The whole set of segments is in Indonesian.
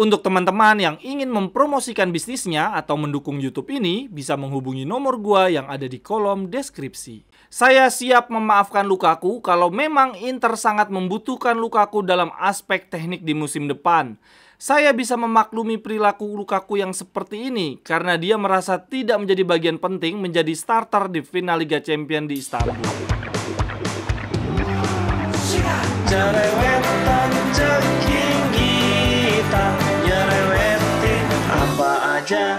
Untuk teman-teman yang ingin mempromosikan bisnisnya atau mendukung YouTube ini, bisa menghubungi nomor gua yang ada di kolom deskripsi. Saya siap memaafkan Lukaku kalau memang Inter sangat membutuhkan Lukaku dalam aspek teknik di musim depan. Saya bisa memaklumi perilaku Lukaku yang seperti ini karena dia merasa tidak menjadi bagian penting menjadi starter di final Liga Champions di Istanbul. Yeah. aja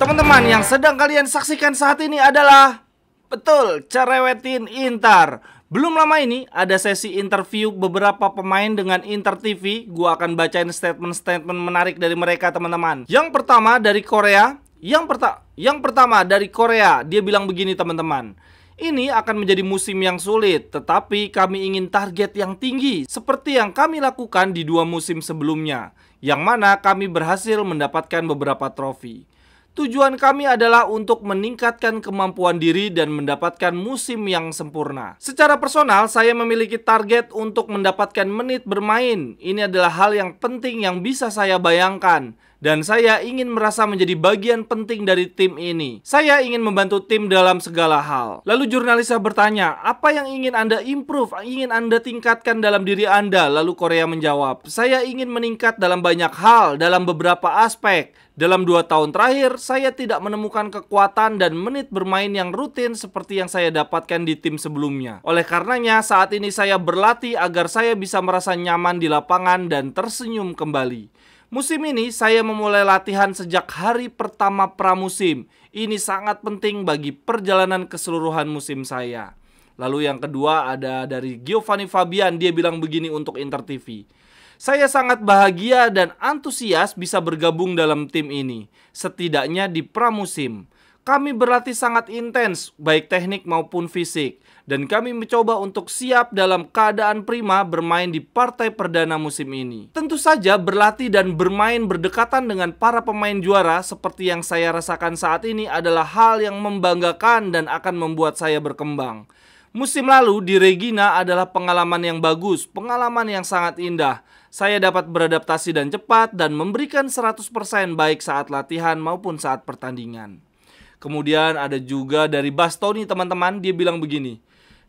Teman-teman yang sedang kalian saksikan saat ini adalah Betul, cerewetin inter belum lama ini ada sesi interview beberapa pemain dengan Inter TV. Gua akan bacain statement-statement menarik dari mereka, teman-teman. Yang pertama dari Korea, yang perta yang pertama dari Korea, dia bilang begini, teman-teman. Ini akan menjadi musim yang sulit, tetapi kami ingin target yang tinggi seperti yang kami lakukan di dua musim sebelumnya, yang mana kami berhasil mendapatkan beberapa trofi. Tujuan kami adalah untuk meningkatkan kemampuan diri dan mendapatkan musim yang sempurna. Secara personal, saya memiliki target untuk mendapatkan menit bermain. Ini adalah hal yang penting yang bisa saya bayangkan dan saya ingin merasa menjadi bagian penting dari tim ini. Saya ingin membantu tim dalam segala hal. Lalu jurnalisnya bertanya, apa yang ingin Anda improve, ingin Anda tingkatkan dalam diri Anda? Lalu Korea menjawab, saya ingin meningkat dalam banyak hal, dalam beberapa aspek. Dalam dua tahun terakhir, saya tidak menemukan kekuatan dan menit bermain yang rutin seperti yang saya dapatkan di tim sebelumnya. Oleh karenanya, saat ini saya berlatih agar saya bisa merasa nyaman di lapangan dan tersenyum kembali. Musim ini saya memulai latihan sejak hari pertama pramusim. Ini sangat penting bagi perjalanan keseluruhan musim saya. Lalu yang kedua ada dari Giovanni Fabian, dia bilang begini untuk Inter TV. Saya sangat bahagia dan antusias bisa bergabung dalam tim ini, setidaknya di pramusim. Kami berlatih sangat intens, baik teknik maupun fisik, dan kami mencoba untuk siap dalam keadaan prima bermain di partai perdana musim ini. Tentu saja berlatih dan bermain berdekatan dengan para pemain juara seperti yang saya rasakan saat ini adalah hal yang membanggakan dan akan membuat saya berkembang. Musim lalu di Regina adalah pengalaman yang bagus, pengalaman yang sangat indah. Saya dapat beradaptasi dan cepat dan memberikan 100% baik saat latihan maupun saat pertandingan. Kemudian ada juga dari Bastoni teman-teman, dia bilang begini.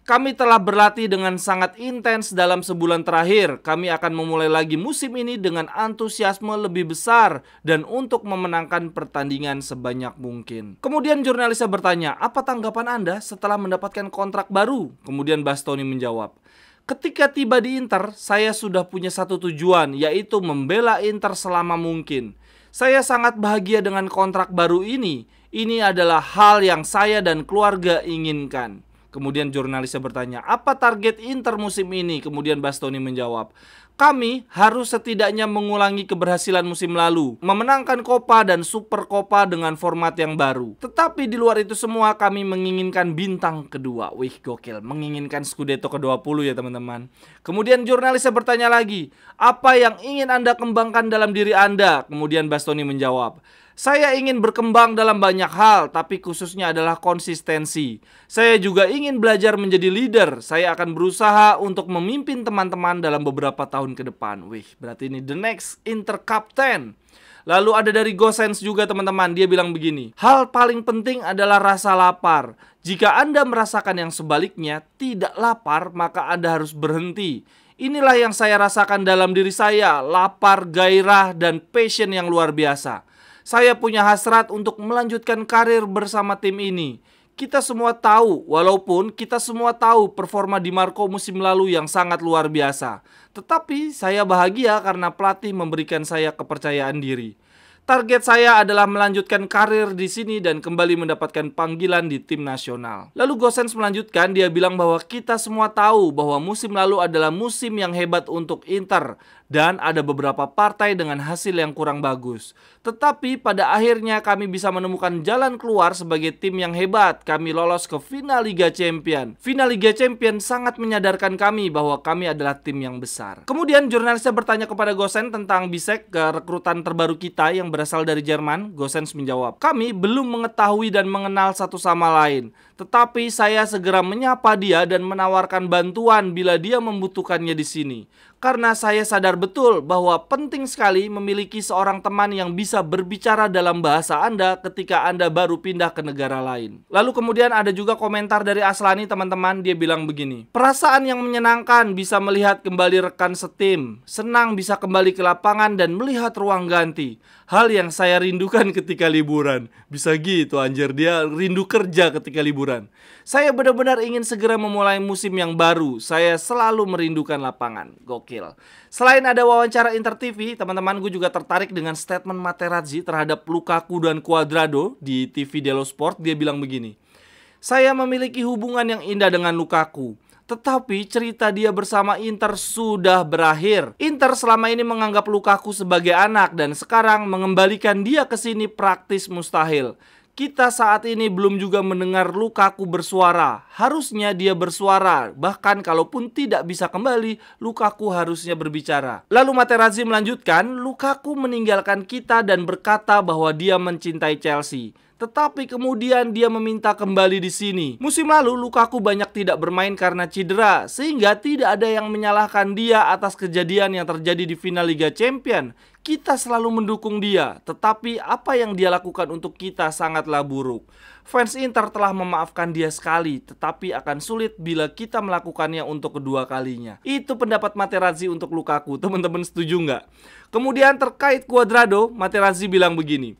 Kami telah berlatih dengan sangat intens dalam sebulan terakhir. Kami akan memulai lagi musim ini dengan antusiasme lebih besar dan untuk memenangkan pertandingan sebanyak mungkin. Kemudian jurnalisnya bertanya, apa tanggapan Anda setelah mendapatkan kontrak baru? Kemudian Bastoni menjawab, Ketika tiba di Inter, saya sudah punya satu tujuan, yaitu membela Inter selama mungkin. Saya sangat bahagia dengan kontrak baru ini. Ini adalah hal yang saya dan keluarga inginkan. Kemudian jurnalisnya bertanya, apa target Inter musim ini? Kemudian Bastoni menjawab, kami harus setidaknya mengulangi keberhasilan musim lalu, memenangkan Copa dan Super Copa dengan format yang baru. Tetapi di luar itu semua kami menginginkan bintang kedua. Wih gokil, menginginkan Scudetto ke-20 ya teman-teman. Kemudian jurnalisnya bertanya lagi, apa yang ingin Anda kembangkan dalam diri Anda? Kemudian Bastoni menjawab, saya ingin berkembang dalam banyak hal, tapi khususnya adalah konsistensi. Saya juga ingin belajar menjadi leader. Saya akan berusaha untuk memimpin teman-teman dalam beberapa tahun tahun ke depan. Wih, berarti ini the next Inter Captain. Lalu ada dari Gosens juga teman-teman, dia bilang begini. Hal paling penting adalah rasa lapar. Jika Anda merasakan yang sebaliknya, tidak lapar, maka Anda harus berhenti. Inilah yang saya rasakan dalam diri saya, lapar, gairah, dan passion yang luar biasa. Saya punya hasrat untuk melanjutkan karir bersama tim ini kita semua tahu, walaupun kita semua tahu performa Di Marco musim lalu yang sangat luar biasa. Tetapi saya bahagia karena pelatih memberikan saya kepercayaan diri. Target saya adalah melanjutkan karir di sini dan kembali mendapatkan panggilan di tim nasional. Lalu Gosens melanjutkan, dia bilang bahwa kita semua tahu bahwa musim lalu adalah musim yang hebat untuk Inter dan ada beberapa partai dengan hasil yang kurang bagus. Tetapi pada akhirnya kami bisa menemukan jalan keluar sebagai tim yang hebat. Kami lolos ke final Liga Champion. Final Liga Champion sangat menyadarkan kami bahwa kami adalah tim yang besar. Kemudian jurnalisnya bertanya kepada Gosen tentang Bisek ke rekrutan terbaru kita yang berasal dari Jerman. Gosen menjawab, "Kami belum mengetahui dan mengenal satu sama lain, tetapi saya segera menyapa dia dan menawarkan bantuan bila dia membutuhkannya di sini." Karena saya sadar betul bahwa penting sekali memiliki seorang teman yang bisa berbicara dalam bahasa Anda ketika Anda baru pindah ke negara lain. Lalu kemudian ada juga komentar dari Aslani teman-teman, dia bilang begini. Perasaan yang menyenangkan bisa melihat kembali rekan setim, senang bisa kembali ke lapangan dan melihat ruang ganti. Hal yang saya rindukan ketika liburan. Bisa gitu anjir, dia rindu kerja ketika liburan. Saya benar-benar ingin segera memulai musim yang baru. Saya selalu merindukan lapangan. Gokil. Selain ada wawancara Inter TV, teman-teman gue juga tertarik dengan statement Materazzi terhadap Lukaku dan Cuadrado di TV Dello Sport. Dia bilang begini, saya memiliki hubungan yang indah dengan Lukaku. Tetapi cerita dia bersama Inter sudah berakhir. Inter selama ini menganggap Lukaku sebagai anak dan sekarang mengembalikan dia ke sini praktis mustahil. Kita saat ini belum juga mendengar Lukaku bersuara. Harusnya dia bersuara. Bahkan kalaupun tidak bisa kembali, Lukaku harusnya berbicara. Lalu Materazzi melanjutkan, Lukaku meninggalkan kita dan berkata bahwa dia mencintai Chelsea. Tetapi kemudian dia meminta kembali di sini. Musim lalu Lukaku banyak tidak bermain karena cedera sehingga tidak ada yang menyalahkan dia atas kejadian yang terjadi di final Liga Champion. Kita selalu mendukung dia, tetapi apa yang dia lakukan untuk kita sangatlah buruk. Fans Inter telah memaafkan dia sekali, tetapi akan sulit bila kita melakukannya untuk kedua kalinya. Itu pendapat Materazzi untuk Lukaku. Teman-teman setuju nggak? Kemudian terkait Cuadrado, Materazzi bilang begini.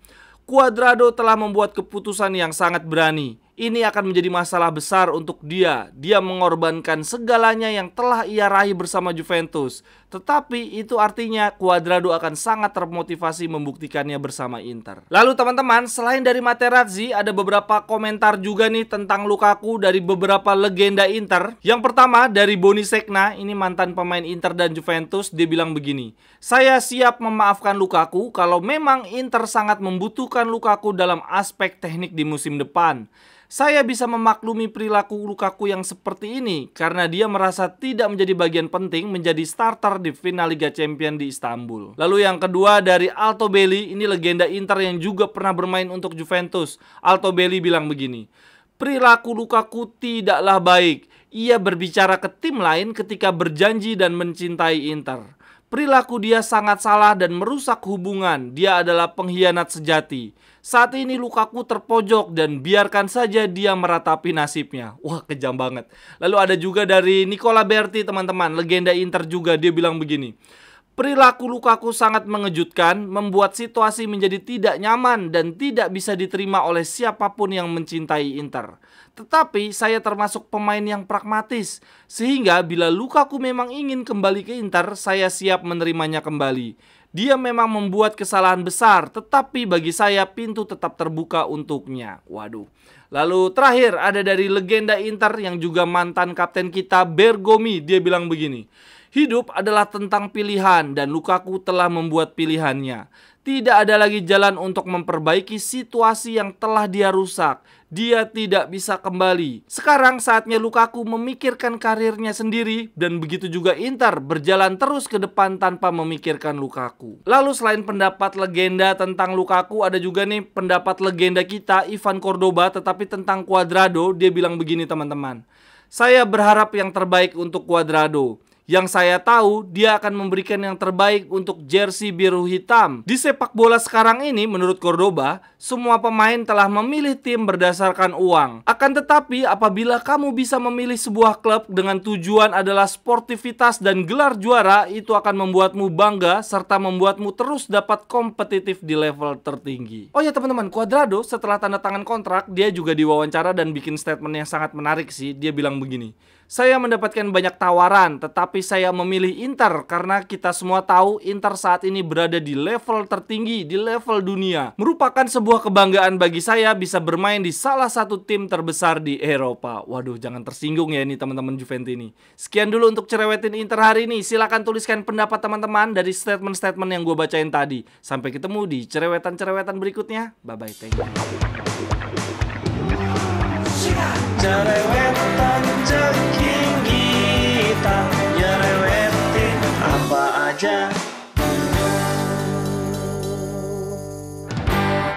Cuadrado telah membuat keputusan yang sangat berani. Ini akan menjadi masalah besar untuk dia. Dia mengorbankan segalanya yang telah ia raih bersama Juventus, tetapi itu artinya Cuadrado akan sangat termotivasi membuktikannya bersama Inter. Lalu teman-teman, selain dari Materazzi, ada beberapa komentar juga nih tentang Lukaku dari beberapa legenda Inter. Yang pertama dari Boni Sekna, ini mantan pemain Inter dan Juventus, dia bilang begini. Saya siap memaafkan Lukaku kalau memang Inter sangat membutuhkan Lukaku dalam aspek teknik di musim depan saya bisa memaklumi perilaku Lukaku yang seperti ini karena dia merasa tidak menjadi bagian penting menjadi starter di final Liga Champion di Istanbul. Lalu yang kedua dari Alto Belli, ini legenda Inter yang juga pernah bermain untuk Juventus. Alto Belli bilang begini, perilaku Lukaku tidaklah baik. Ia berbicara ke tim lain ketika berjanji dan mencintai Inter. Perilaku dia sangat salah dan merusak hubungan. Dia adalah pengkhianat sejati. Saat ini Lukaku terpojok dan biarkan saja dia meratapi nasibnya. Wah, kejam banget. Lalu ada juga dari Nicola Berti, teman-teman, legenda Inter juga dia bilang begini. Perilaku Lukaku sangat mengejutkan, membuat situasi menjadi tidak nyaman dan tidak bisa diterima oleh siapapun yang mencintai Inter. Tetapi saya termasuk pemain yang pragmatis, sehingga bila Lukaku memang ingin kembali ke Inter, saya siap menerimanya kembali. Dia memang membuat kesalahan besar, tetapi bagi saya pintu tetap terbuka untuknya. Waduh. Lalu terakhir ada dari legenda Inter yang juga mantan kapten kita Bergomi, dia bilang begini. Hidup adalah tentang pilihan dan Lukaku telah membuat pilihannya. Tidak ada lagi jalan untuk memperbaiki situasi yang telah dia rusak. Dia tidak bisa kembali. Sekarang saatnya Lukaku memikirkan karirnya sendiri dan begitu juga Inter berjalan terus ke depan tanpa memikirkan Lukaku. Lalu selain pendapat legenda tentang Lukaku ada juga nih pendapat legenda kita Ivan Cordoba tetapi tentang Cuadrado dia bilang begini teman-teman. Saya berharap yang terbaik untuk Cuadrado. Yang saya tahu, dia akan memberikan yang terbaik untuk jersey biru hitam. Di sepak bola sekarang ini, menurut Cordoba, semua pemain telah memilih tim berdasarkan uang. Akan tetapi, apabila kamu bisa memilih sebuah klub dengan tujuan adalah sportivitas dan gelar juara, itu akan membuatmu bangga serta membuatmu terus dapat kompetitif di level tertinggi. Oh ya teman-teman, Cuadrado setelah tanda tangan kontrak, dia juga diwawancara dan bikin statement yang sangat menarik sih. Dia bilang begini, saya mendapatkan banyak tawaran, tetapi saya memilih Inter karena kita semua tahu Inter saat ini berada di level tertinggi di level dunia. Merupakan sebuah kebanggaan bagi saya bisa bermain di salah satu tim terbesar di Eropa. Waduh, jangan tersinggung ya ini teman-teman Juventus ini. Sekian dulu untuk cerewetin Inter hari ini. Silahkan tuliskan pendapat teman-teman dari statement-statement yang gue bacain tadi. Sampai ketemu di cerewetan-cerewetan berikutnya. Bye-bye, thank you. Jerewetan ceking kita Nyerewetin apa aja